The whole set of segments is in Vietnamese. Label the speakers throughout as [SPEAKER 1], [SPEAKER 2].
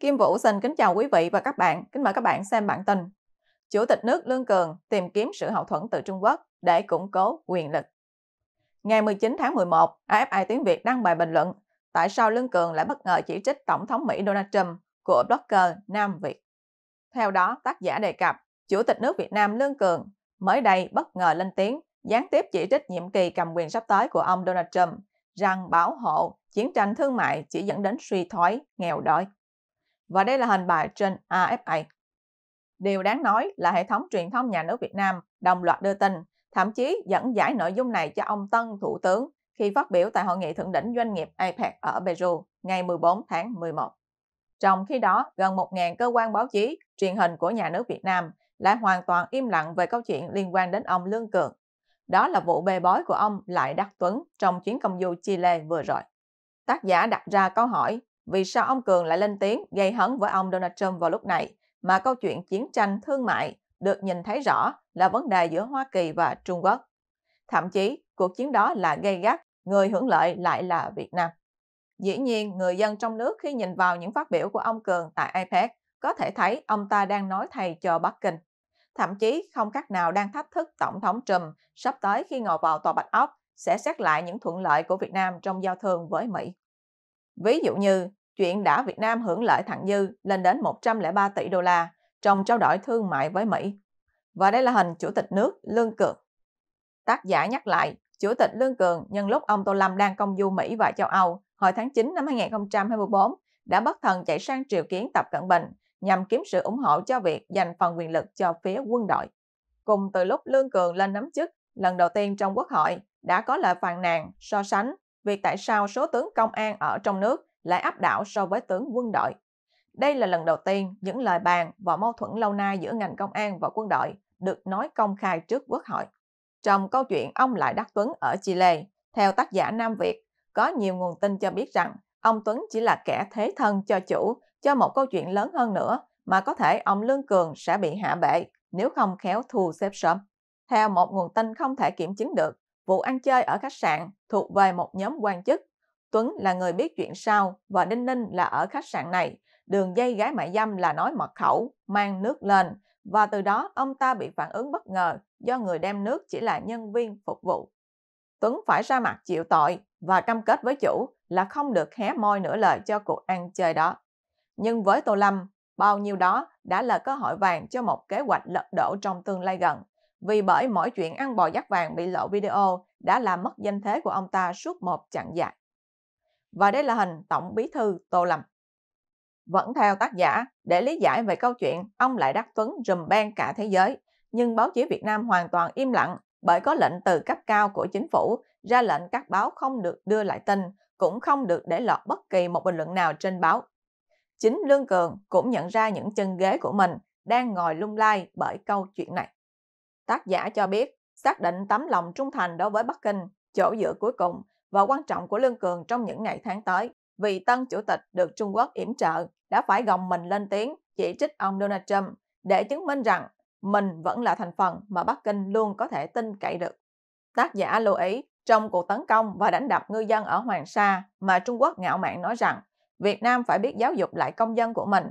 [SPEAKER 1] Kim Vũ xin kính chào quý vị và các bạn, kính mời các bạn xem bản tin. Chủ tịch nước Lương Cường tìm kiếm sự hậu thuẫn từ Trung Quốc để củng cố quyền lực. Ngày 19 tháng 11, AFI Tiếng Việt đăng bài bình luận tại sao Lương Cường lại bất ngờ chỉ trích Tổng thống Mỹ Donald Trump của blogger Nam Việt. Theo đó, tác giả đề cập, Chủ tịch nước Việt Nam Lương Cường mới đây bất ngờ lên tiếng gián tiếp chỉ trích nhiệm kỳ cầm quyền sắp tới của ông Donald Trump rằng bảo hộ chiến tranh thương mại chỉ dẫn đến suy thoái, nghèo đói. Và đây là hình bài trên AFA. Điều đáng nói là hệ thống truyền thông nhà nước Việt Nam đồng loạt đưa tin, thậm chí dẫn giải nội dung này cho ông Tân Thủ tướng khi phát biểu tại Hội nghị Thượng đỉnh Doanh nghiệp APEC ở Peru ngày 14 tháng 11. Trong khi đó, gần 1.000 cơ quan báo chí, truyền hình của nhà nước Việt Nam lại hoàn toàn im lặng về câu chuyện liên quan đến ông Lương Cường. Đó là vụ bê bối của ông Lại Đắc Tuấn trong chuyến công du Chile vừa rồi. Tác giả đặt ra câu hỏi vì sao ông Cường lại lên tiếng gây hấn với ông Donald Trump vào lúc này mà câu chuyện chiến tranh thương mại được nhìn thấy rõ là vấn đề giữa Hoa Kỳ và Trung Quốc. Thậm chí, cuộc chiến đó là gây gắt, người hưởng lợi lại là Việt Nam. Dĩ nhiên, người dân trong nước khi nhìn vào những phát biểu của ông Cường tại APEC có thể thấy ông ta đang nói thay cho Bắc Kinh. Thậm chí không khác nào đang thách thức Tổng thống Trump sắp tới khi ngồi vào tòa Bạch Ốc sẽ xét lại những thuận lợi của Việt Nam trong giao thương với Mỹ. Ví dụ như, chuyện đã Việt Nam hưởng lợi thặng dư lên đến 103 tỷ đô la trong trao đổi thương mại với Mỹ. Và đây là hình Chủ tịch nước Lương Cường. Tác giả nhắc lại, Chủ tịch Lương Cường nhân lúc ông Tô Lâm đang công du Mỹ và châu Âu hồi tháng 9 năm 2024 đã bất thần chạy sang triều kiến Tập Cận Bình nhằm kiếm sự ủng hộ cho việc dành phần quyền lực cho phía quân đội. Cùng từ lúc Lương Cường lên nắm chức, lần đầu tiên trong quốc hội đã có lời phàn nàn, so sánh việc tại sao số tướng công an ở trong nước lại áp đảo so với tướng quân đội. Đây là lần đầu tiên những lời bàn và mâu thuẫn lâu nay giữa ngành công an và quân đội được nói công khai trước quốc hội. Trong câu chuyện ông lại đắc Tuấn ở Chile, theo tác giả Nam Việt, có nhiều nguồn tin cho biết rằng ông Tuấn chỉ là kẻ thế thân cho chủ cho một câu chuyện lớn hơn nữa mà có thể ông Lương Cường sẽ bị hạ bệ nếu không khéo thu xếp sớm. Theo một nguồn tin không thể kiểm chứng được, vụ ăn chơi ở khách sạn thuộc về một nhóm quan chức. Tuấn là người biết chuyện sau và Đinh Ninh là ở khách sạn này. Đường dây gái mại dâm là nói mật khẩu, mang nước lên và từ đó ông ta bị phản ứng bất ngờ do người đem nước chỉ là nhân viên phục vụ. Tuấn phải ra mặt chịu tội và cam kết với chủ là không được hé môi nửa lời cho cuộc ăn chơi đó. Nhưng với Tô Lâm, bao nhiêu đó đã là cơ hội vàng cho một kế hoạch lật đổ trong tương lai gần vì bởi mỗi chuyện ăn bò dắt vàng bị lộ video đã làm mất danh thế của ông ta suốt một chặng dài. Và đây là hình Tổng Bí Thư Tô Lâm. Vẫn theo tác giả, để lý giải về câu chuyện ông lại đắc Tuấn rùm beng cả thế giới, nhưng báo chí Việt Nam hoàn toàn im lặng bởi có lệnh từ cấp cao của chính phủ ra lệnh các báo không được đưa lại tin, cũng không được để lọt bất kỳ một bình luận nào trên báo. Chính Lương Cường cũng nhận ra những chân ghế của mình đang ngồi lung lay bởi câu chuyện này. Tác giả cho biết, xác định tấm lòng trung thành đối với Bắc Kinh, chỗ dựa cuối cùng và quan trọng của Lương Cường trong những ngày tháng tới. Vì tân chủ tịch được Trung Quốc yểm trợ đã phải gồng mình lên tiếng chỉ trích ông Donald Trump để chứng minh rằng mình vẫn là thành phần mà Bắc Kinh luôn có thể tin cậy được. Tác giả lưu ý, trong cuộc tấn công và đánh đập ngư dân ở Hoàng Sa mà Trung Quốc ngạo mạn nói rằng Việt Nam phải biết giáo dục lại công dân của mình,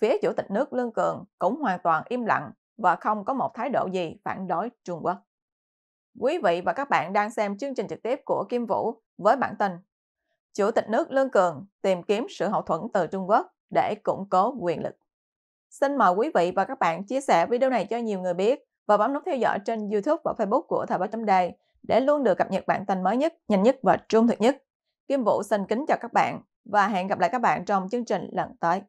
[SPEAKER 1] phía chủ tịch nước Lương Cường cũng hoàn toàn im lặng và không có một thái độ gì phản đối Trung Quốc. Quý vị và các bạn đang xem chương trình trực tiếp của Kim Vũ với bản tin Chủ tịch nước Lương Cường tìm kiếm sự hậu thuẫn từ Trung Quốc để củng cố quyền lực. Xin mời quý vị và các bạn chia sẻ video này cho nhiều người biết và bấm nút theo dõi trên YouTube và Facebook của Thời báo chấm đề để luôn được cập nhật bản tin mới nhất, nhanh nhất và trung thực nhất. Kim Vũ xin kính chào các bạn và hẹn gặp lại các bạn trong chương trình lần tới.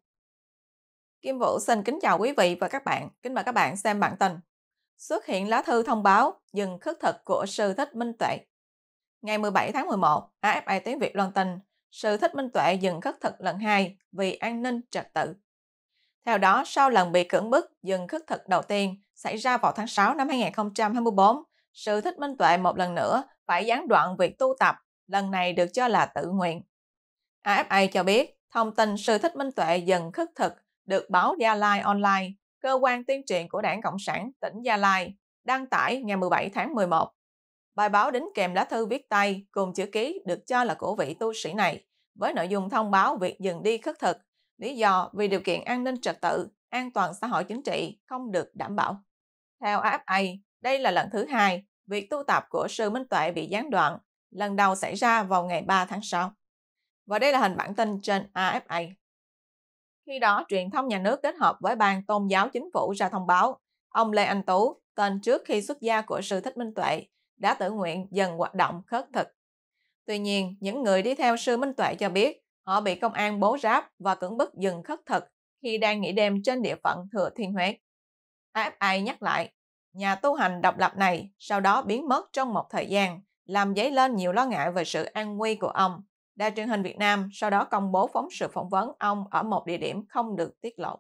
[SPEAKER 1] Kim Vũ xin kính chào quý vị và các bạn. Kính mời các bạn xem bản tin. Xuất hiện lá thư thông báo dừng khất thực của sư thích Minh Tuệ. Ngày 17 tháng 11, AFA Tiếng Việt loan tin, sư thích Minh Tuệ dừng khất thực lần 2 vì an ninh trật tự. Theo đó, sau lần bị cưỡng bức dừng khất thực đầu tiên xảy ra vào tháng 6 năm 2024, sư thích Minh Tuệ một lần nữa phải gián đoạn việc tu tập, lần này được cho là tự nguyện. AFA cho biết, thông tin sư thích Minh Tuệ dừng khất thực được báo Gia Lai Online, cơ quan tuyên truyền của Đảng Cộng sản tỉnh Gia Lai, đăng tải ngày 17 tháng 11. Bài báo đính kèm lá thư viết tay cùng chữ ký được cho là của vị tu sĩ này, với nội dung thông báo việc dừng đi khất thực, lý do vì điều kiện an ninh trật tự, an toàn xã hội chính trị không được đảm bảo. Theo AFA, đây là lần thứ hai việc tu tập của sư Minh Tuệ bị gián đoạn, lần đầu xảy ra vào ngày 3 tháng 6. Và đây là hình bản tin trên AFA. Khi đó, truyền thông nhà nước kết hợp với ban tôn giáo chính phủ ra thông báo, ông Lê Anh Tú, tên trước khi xuất gia của sư Thích Minh Tuệ, đã tự nguyện dần hoạt động khất thực. Tuy nhiên, những người đi theo sư Minh Tuệ cho biết, họ bị công an bố ráp và cưỡng bức dừng khất thực khi đang nghỉ đêm trên địa phận Thừa Thiên Huế. AFI nhắc lại, nhà tu hành độc lập này sau đó biến mất trong một thời gian, làm dấy lên nhiều lo ngại về sự an nguy của ông Đài truyền hình Việt Nam sau đó công bố phóng sự phỏng vấn ông ở một địa điểm không được tiết lộ.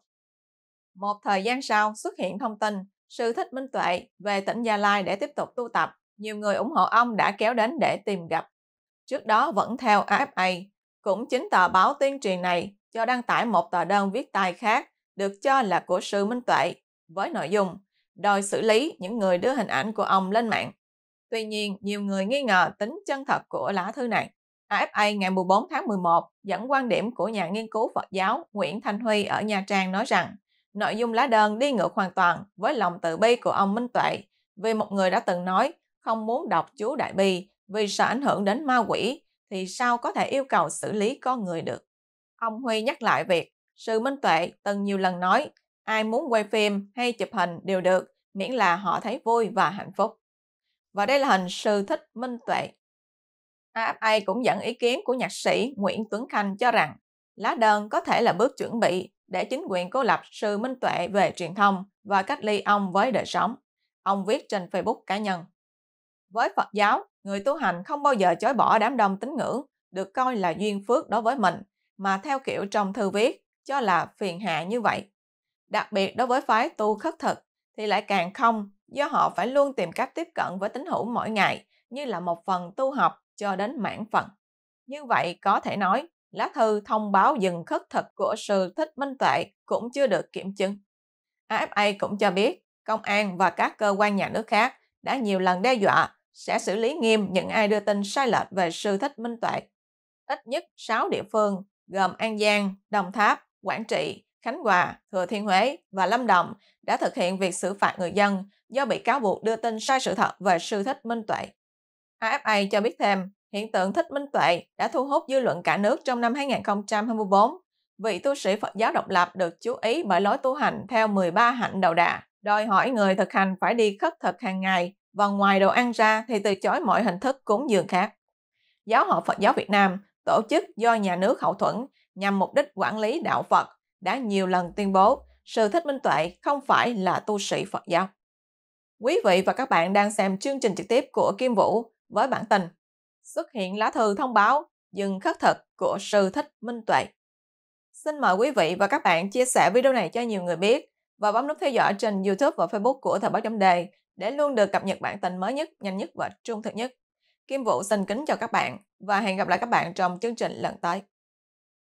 [SPEAKER 1] Một thời gian sau xuất hiện thông tin sự thích minh tuệ về tỉnh Gia Lai để tiếp tục tu tập. Nhiều người ủng hộ ông đã kéo đến để tìm gặp. Trước đó vẫn theo AFA, cũng chính tờ báo tuyên truyền này cho đăng tải một tờ đơn viết tay khác được cho là của sư Minh Tuệ với nội dung đòi xử lý những người đưa hình ảnh của ông lên mạng. Tuy nhiên, nhiều người nghi ngờ tính chân thật của lá thư này. AFA ngày 14 tháng 11 dẫn quan điểm của nhà nghiên cứu Phật giáo Nguyễn Thanh Huy ở Nha Trang nói rằng nội dung lá đơn đi ngược hoàn toàn với lòng tự bi của ông Minh Tuệ vì một người đã từng nói không muốn đọc chú Đại Bi vì sợ ảnh hưởng đến ma quỷ thì sao có thể yêu cầu xử lý con người được. Ông Huy nhắc lại việc Sư Minh Tuệ từng nhiều lần nói ai muốn quay phim hay chụp hình đều được miễn là họ thấy vui và hạnh phúc. Và đây là hình sư thích Minh Tuệ AFA cũng dẫn ý kiến của nhạc sĩ Nguyễn Tuấn Khanh cho rằng lá đơn có thể là bước chuẩn bị để chính quyền cố lập sự minh tuệ về truyền thông và cách ly ông với đời sống. Ông viết trên Facebook cá nhân. Với Phật giáo, người tu hành không bao giờ chối bỏ đám đông tín ngưỡng, được coi là duyên phước đối với mình, mà theo kiểu trong thư viết, cho là phiền hạ như vậy. Đặc biệt đối với phái tu khất thực thì lại càng không, do họ phải luôn tìm cách tiếp cận với tín hữu mỗi ngày như là một phần tu học cho đến mãn phận. Như vậy có thể nói, lá thư thông báo dừng khất thực của sự thích minh tuệ cũng chưa được kiểm chứng. AFA cũng cho biết, công an và các cơ quan nhà nước khác đã nhiều lần đe dọa sẽ xử lý nghiêm những ai đưa tin sai lệch về sư thích minh tuệ. Ít nhất 6 địa phương gồm An Giang, Đồng Tháp, Quảng Trị, Khánh Hòa, Thừa Thiên Huế và Lâm Đồng đã thực hiện việc xử phạt người dân do bị cáo buộc đưa tin sai sự thật về sư thích minh tuệ. AFA cho biết thêm, hiện tượng thích minh tuệ đã thu hút dư luận cả nước trong năm 2024. Vị tu sĩ Phật giáo độc lập được chú ý bởi lối tu hành theo 13 hạnh đầu đà, đòi hỏi người thực hành phải đi khất thực hàng ngày và ngoài đồ ăn ra thì từ chối mọi hình thức cúng dường khác. Giáo hội Phật giáo Việt Nam, tổ chức do nhà nước hậu thuẫn nhằm mục đích quản lý đạo Phật, đã nhiều lần tuyên bố sự thích minh tuệ không phải là tu sĩ Phật giáo. Quý vị và các bạn đang xem chương trình trực tiếp của Kim Vũ, với bản tình, xuất hiện lá thư thông báo dừng khất thực của sư thích minh tuệ. Xin mời quý vị và các bạn chia sẻ video này cho nhiều người biết và bấm nút theo dõi trên YouTube và Facebook của Thời báo chấm đề để luôn được cập nhật bản tin mới nhất, nhanh nhất và trung thực nhất. Kim Vũ xin kính chào các bạn và hẹn gặp lại các bạn trong chương trình lần tới.